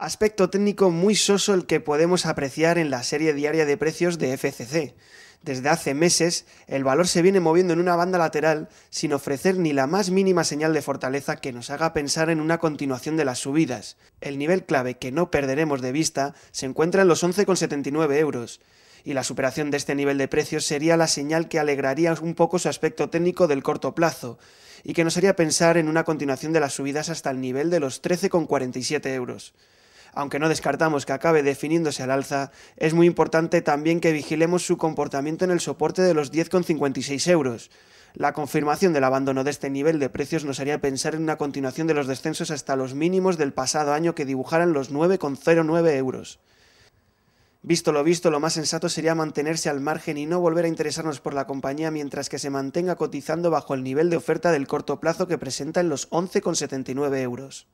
Aspecto técnico muy soso el que podemos apreciar en la serie diaria de precios de FCC. Desde hace meses, el valor se viene moviendo en una banda lateral sin ofrecer ni la más mínima señal de fortaleza que nos haga pensar en una continuación de las subidas. El nivel clave que no perderemos de vista se encuentra en los 11,79 euros, y la superación de este nivel de precios sería la señal que alegraría un poco su aspecto técnico del corto plazo, y que nos haría pensar en una continuación de las subidas hasta el nivel de los 13,47 euros aunque no descartamos que acabe definiéndose al alza, es muy importante también que vigilemos su comportamiento en el soporte de los 10,56 euros. La confirmación del abandono de este nivel de precios nos haría pensar en una continuación de los descensos hasta los mínimos del pasado año que dibujaran los 9,09 euros. Visto lo visto, lo más sensato sería mantenerse al margen y no volver a interesarnos por la compañía mientras que se mantenga cotizando bajo el nivel de oferta del corto plazo que presenta en los 11,79 euros.